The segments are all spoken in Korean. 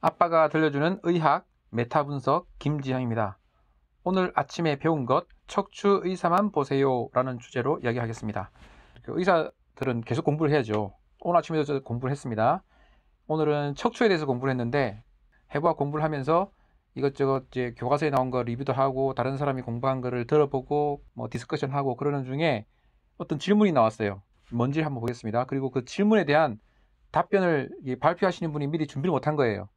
아빠가 들려주는 의학 메타 분석 김지영입니다 오늘 아침에 배운 것 척추 의사만 보세요 라는 주제로 이야기하겠습니다. 그 의사들은 계속 공부를 해야죠. 오늘 아침에도 공부를 했습니다. 오늘은 척추에 대해서 공부를 했는데 해부학 공부를 하면서 이것저것 이제 교과서에 나온 거 리뷰도 하고 다른 사람이 공부한 거를 들어보고 뭐 디스커션 하고 그러는 중에 어떤 질문이 나왔어요. 뭔지 한번 보겠습니다. 그리고 그 질문에 대한 답변을 발표하시는 분이 미리 준비를 못한 거예요.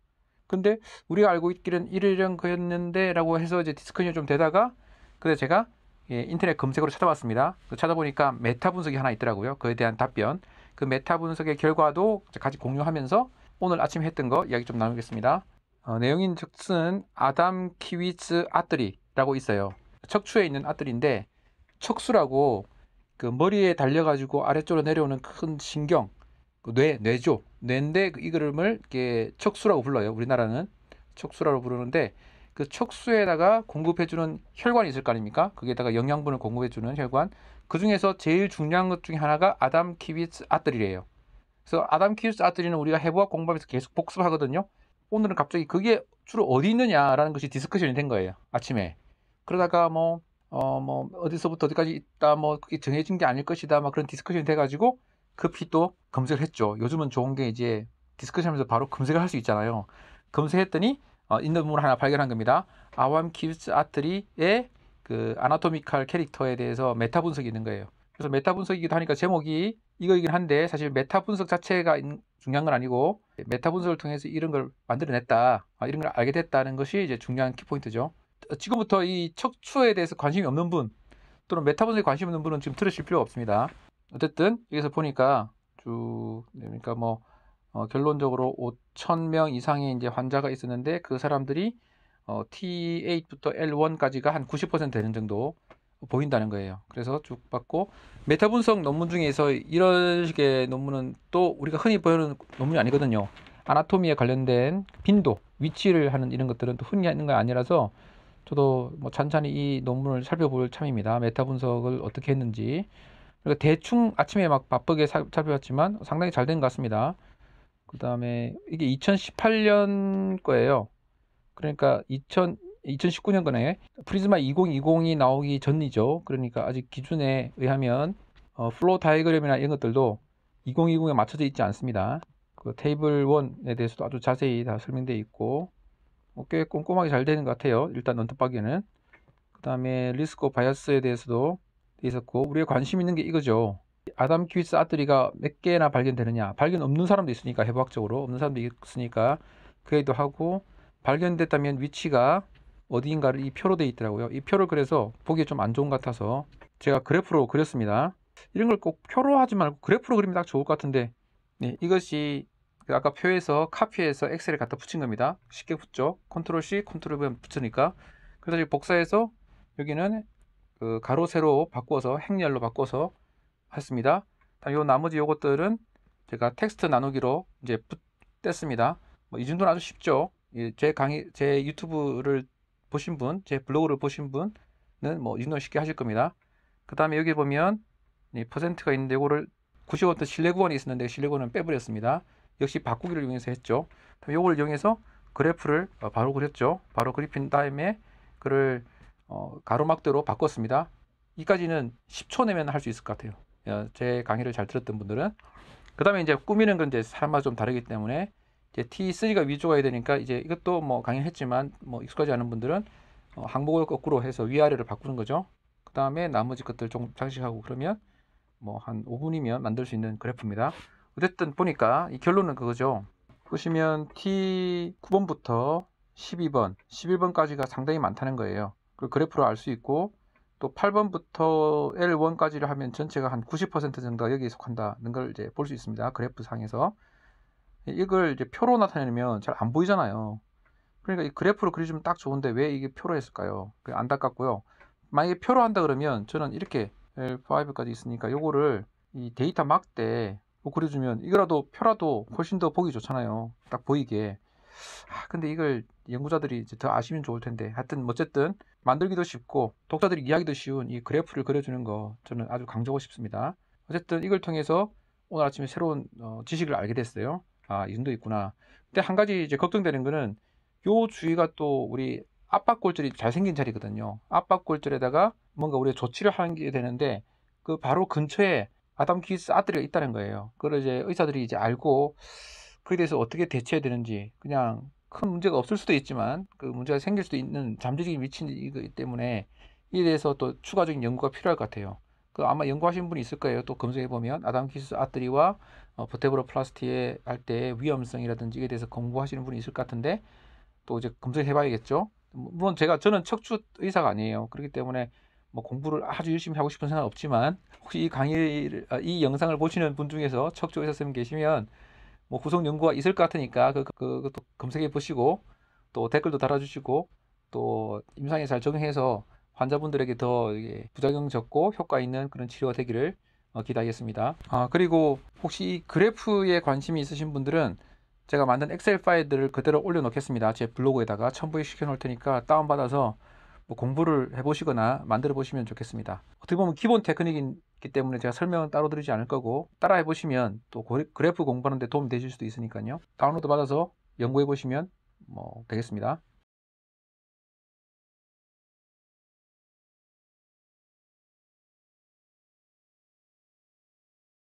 근데 우리가 알고 있기는 이러이런 거였는데 라고 해서 이제 디스커션이 좀 되다가 그래 제가 예, 인터넷 검색으로 찾아봤습니다. 찾아보니까 메타 분석이 하나 있더라고요. 그에 대한 답변. 그 메타 분석의 결과도 같이 공유하면서 오늘 아침에 했던 거 이야기 좀 나누겠습니다. 어, 내용인 즉슨 아담 키위츠 아뜨리라고 있어요. 척추에 있는 아뜨리인데 척수라고 그 머리에 달려가지고 아래쪽으로 내려오는 큰 신경, 그 뇌, 뇌조, 뇌인데 그 이 그림을 이게 척수라고 불러요. 우리나라는 척수라고 부르는데 그 척수에다가 공급해주는 혈관이 있을 거 아닙니까? 거기에다가 영양분을 공급해주는 혈관. 그 중에서 제일 중요한 것 중에 하나가 아담 키비츠 아들이래요. 그래서 아담 키비츠 아들이는 우리가 해부학 공부하면서 계속 복습하거든요. 오늘은 갑자기 그게 주로 어디 있느냐라는 것이 디스커션이 된 거예요. 아침에. 그러다가 뭐, 어, 뭐, 어디서부터 어디까지 있다, 뭐, 그게 정해진 게 아닐 것이다, 막 그런 디스커션이 돼가지고 급히 또 검색을 했죠. 요즘은 좋은 게 이제 디스크샵에서 바로 검색을 할 수 있잖아요. 검색했더니 어, 인물을 하나 발견한 겁니다. 아완 키스 아트리의 그 아나토미칼 캐릭터에 대해서 메타 분석이 있는 거예요. 그래서 메타 분석이기도 하니까 제목이 이거이긴 한데 사실 메타 분석 자체가 중요한 건 아니고 메타 분석을 통해서 이런 걸 만들어냈다 아, 이런 걸 알게 됐다는 것이 이제 중요한 키포인트죠. 어, 지금부터 이 척추에 대해서 관심이 없는 분 또는 메타 분석에 관심 없는 분은 지금 들으실 필요 없습니다. 어쨌든 여기서 보니까 쭉 네, 그러니까 뭐 어, 결론적으로 5천명 이상의 이제 환자가 있었는데 그 사람들이 어, T8부터 L1까지가 한 90% 되는 정도 보인다는 거예요. 그래서 쭉 봤고 메타 분석 논문 중에서 이런 식의 논문은 또 우리가 흔히 보는 논문이 아니거든요. 아나토미에 관련된 빈도, 위치를 하는 이런 것들은 또 흔히 하는 게 아니라서 저도 뭐 찬찬히 이 논문을 살펴볼 참입니다. 메타 분석을 어떻게 했는지 그러니까 대충 아침에 막 바쁘게 사, 살펴봤지만 상당히 잘 된 것 같습니다. 그 다음에 이게 2018년 거예요. 그러니까 2000, 2019년 거네. 프리즈마 2020이 나오기 전이죠. 그러니까 아직 기준에 의하면 어, 플로우 다이그램이나 이런 것들도 2020에 맞춰져 있지 않습니다. 그 테이블 1에 대해서도 아주 자세히 다 설명되어 있고 뭐꽤 꼼꼼하게 잘 되는 것 같아요. 일단 언뜻 봐기에는 그 다음에 리스코 바이어스에 대해서도 있었고 우리가 관심 있는 게 이거죠. 아담 키위스 아뜨리가 몇 개나 발견되느냐 발견 없는 사람도 있으니까 해부학적으로 없는 사람도 있으니까 그 얘기도 하고 발견됐다면 위치가 어디인가를 이 표로 돼 있더라고요. 이 표를 그래서 보기에 좀 안 좋은 것 같아서 제가 그래프로 그렸습니다. 이런 걸 꼭 표로 하지 말고 그래프로 그리면 딱 좋을 것 같은데 네, 이것이 아까 표에서 카피해서 엑셀에 갖다 붙인 겁니다. 쉽게 붙죠. 컨트롤 C, 컨트롤 V 붙으니까 그래서 복사해서 여기는 그 가로 세로 바꿔서 행렬로 바꿔서 했습니다. 다요 나머지 요것들은 제가 텍스트 나누기로 이제 뗐습니다. 뭐이정도는 아주 쉽죠. 제 강의, 제 유튜브를 보신 분, 제 블로그를 보신 분은 뭐이정도 쉽게 하실 겁니다. 그 다음에 여기 보면 이 퍼센트가 있는데 이거를 9 5원 실내구원이 있었는데 실내구원은 빼버렸습니다. 역시 바꾸기를 이용해서 했죠. 그 요걸 이용해서 그래프를 어, 바로 그렸죠. 바로 그리핀 다음에 그를 어, 가로막대로 바꿨습니다. 이까지는 10초 내면 할 수 있을 것 같아요. 어, 제 강의를 잘 들었던 분들은 그 다음에 이제 꾸미는 건 이제 사람마다 좀 다르기 때문에 이제 T3가 위주가야 되니까 이제 이것도 뭐 강의했지만 를뭐 익숙하지 않은 분들은 어, 항목을 거꾸로 해서 위아래를 바꾸는 거죠. 그 다음에 나머지 것들 좀 장식하고 그러면 뭐 한 5분이면 만들 수 있는 그래프입니다. 어쨌든 보니까 이 결론은 그거죠. 보시면 T9번부터 12번, 11번까지가 상당히 많다는 거예요. 그 그래프로 알 수 있고 또 8번부터 L1까지를 하면 전체가 한 90% 정도가 여기에 속한다는 걸 이제 볼 수 있습니다. 그래프 상에서. 이걸 이제 표로 나타내면 잘 안 보이잖아요. 그러니까 이 그래프로 그려주면 딱 좋은데 왜 이게 표로 했을까요? 안타깝고요. 만약에 표로 한다 그러면 저는 이렇게 L5까지 있으니까 요거를 이 데이터 막대 뭐 그려주면 이거라도 표라도 훨씬 더 보기 좋잖아요. 딱 보이게. 아, 근데 이걸 연구자들이 이제 더 아시면 좋을 텐데 하여튼 어쨌든 만들기도 쉽고 독자들이 이해하기도 쉬운 이 그래프를 그려주는 거 저는 아주 강조하고 싶습니다. 어쨌든 이걸 통해서 오늘 아침에 새로운 어, 지식을 알게 됐어요. 아, 이 정도 있구나. 근데 한 가지 이제 걱정되는 거는 요 주위가 또 우리 압박골절이 잘생긴 자리거든요. 압박골절에다가 뭔가 우리가 조치를 하는 게 되는데 그 바로 근처에 아담 키스 아들이 있다는 거예요. 그걸 이제 의사들이 이제 알고 그에 대해서 어떻게 대처해야 되는지 그냥 큰 문제가 없을 수도 있지만 그 문제가 생길 수도 있는 잠재적인 위치이기 때문에 이에 대해서 또 추가적인 연구가 필요할 것 같아요. 그 아마 연구하신 분이 있을 거예요. 또 검색해 보면 아담키스 아트리와 어, 버테브로플라스티에 할 때 위험성이라든지 이에 대해서 공부하시는 분이 있을 것 같은데 또 이제 검색해 봐야겠죠. 뭐, 물론 제가 저는 척추 의사가 아니에요. 그렇기 때문에 뭐 공부를 아주 열심히 하고 싶은 생각은 없지만 혹시 이 강의를 아, 이 영상을 보시는 분 중에서 척추 의사 선생님 계시면 뭐 구성 연구가 있을 것 같으니까 그, 그, 것도 검색해 보시고 또 댓글도 달아주시고 또 임상에 잘 적용해서 환자분들에게 더 부작용 적고 효과 있는 그런 치료가 되기를 어, 기대하겠습니다. 아, 그리고 혹시 그래프에 관심이 있으신 분들은 제가 만든 엑셀 파일들을 그대로 올려놓겠습니다. 제 블로그에다가 첨부시켜 놓을 테니까 다운받아서 뭐 공부를 해보시거나 만들어 보시면 좋겠습니다. 어떻게 보면 기본 테크닉인 기 때문에 제가 설명은 따로 드리지 않을 거고 따라해 보시면 또 그래프 공부하는 데 도움이 되실 수도 있으니까요. 다운로드 받아서 연구해 보시면 뭐 되겠습니다.